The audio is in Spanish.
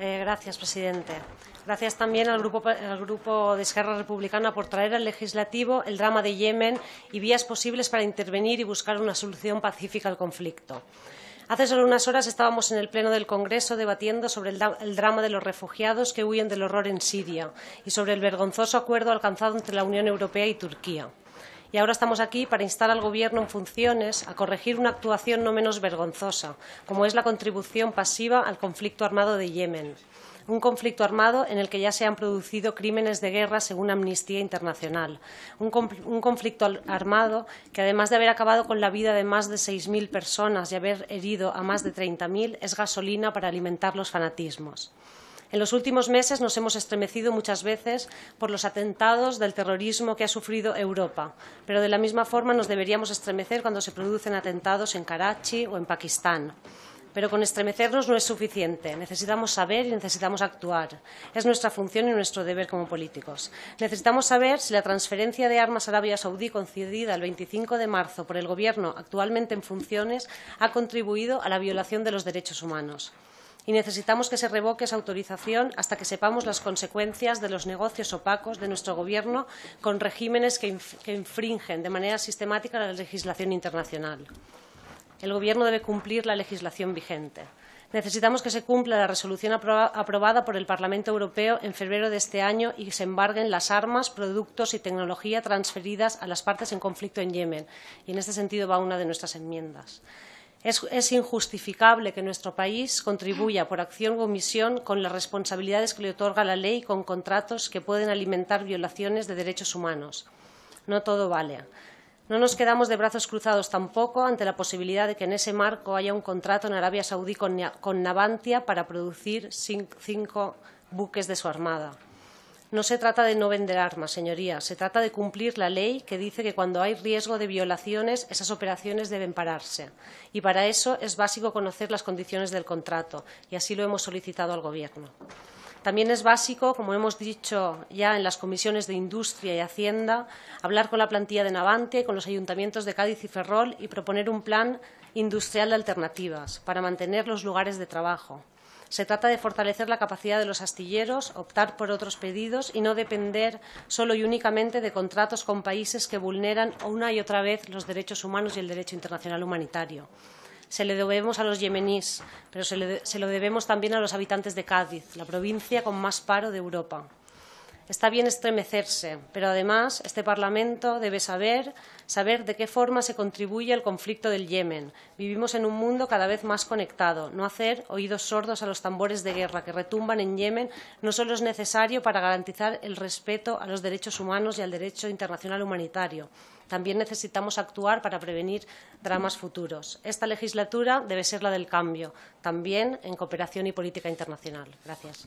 Señor eh, gracias, presidente. Gracias también al grupo, de Esquerra Republicana por traer al legislativo el drama de Yemen y vías posibles para intervenir y buscar una solución pacífica al conflicto. Hace solo unas horas estábamos en el Pleno del Congreso debatiendo sobre el drama de los refugiados que huyen del horror en Siria y sobre el vergonzoso acuerdo alcanzado entre la Unión Europea y Turquía y ahora estamos aquí para instar al Gobierno en funciones a corregir una actuación no menos vergonzosa, como es la contribución pasiva al conflicto armado de Yemen un conflicto armado en el que ya se han producido crímenes de guerra según Amnistía Internacional. Un, conflicto armado que, además de haber acabado con la vida de más de 6.000 personas y haber herido a más de 30.000, es gasolina para alimentar los fanatismos. En los últimos meses nos hemos estremecido muchas veces por los atentados del terrorismo que ha sufrido Europa, pero de la misma forma nos deberíamos estremecer cuando se producen atentados en Karachi o en Pakistán. Pero con estremecernos no es suficiente. Necesitamos saber y necesitamos actuar. Es nuestra función y nuestro deber como políticos. Necesitamos saber si la transferencia de armas a Arabia Saudí concedida el 25 de marzo por el Gobierno actualmente en funciones ha contribuido a la violación de los derechos humanos y necesitamos que se revoque esa autorización hasta que sepamos las consecuencias de los negocios opacos de nuestro Gobierno con regímenes que, infringen de manera sistemática la legislación internacional. El Gobierno debe cumplir la legislación vigente. Necesitamos que se cumpla la resolución aprobada por el Parlamento Europeo en febrero de este año y que se embarguen las armas, productos y tecnología transferidas a las partes en conflicto en Yemen. Y en este sentido va una de nuestras enmiendas. Es, injustificable que nuestro país contribuya por acción o omisión con las responsabilidades que le otorga la ley con contratos que pueden alimentar violaciones de derechos humanos. No todo vale. No nos quedamos de brazos cruzados tampoco ante la posibilidad de que en ese marco haya un contrato en Arabia Saudí con Navantia para producir cinco buques de su armada. No se trata de no vender armas, señorías, se trata de cumplir la ley que dice que cuando hay riesgo de violaciones esas operaciones deben pararse. Y para eso es básico conocer las condiciones del contrato, y así lo hemos solicitado al Gobierno. También es básico, como hemos dicho ya en las comisiones de Industria y Hacienda, hablar con la plantilla de Navante, con los ayuntamientos de Cádiz y Ferrol y proponer un plan industrial de alternativas para mantener los lugares de trabajo, se trata de fortalecer la capacidad de los astilleros, optar por otros pedidos y no depender solo y únicamente de contratos con países que vulneran una y otra vez los derechos humanos y el derecho internacional humanitario se le debemos a los yemeníes, pero se, lo debemos también a los habitantes de Cádiz, la provincia con más paro de Europa. Está bien estremecerse, pero además este Parlamento debe saber, saber de qué forma se contribuye al conflicto del Yemen. Vivimos en un mundo cada vez más conectado. No hacer oídos sordos a los tambores de guerra que retumban en Yemen no solo es necesario para garantizar el respeto a los derechos humanos y al derecho internacional humanitario, también necesitamos actuar para prevenir dramas futuros. Esta legislatura debe ser la del cambio, también en cooperación y política internacional. Gracias.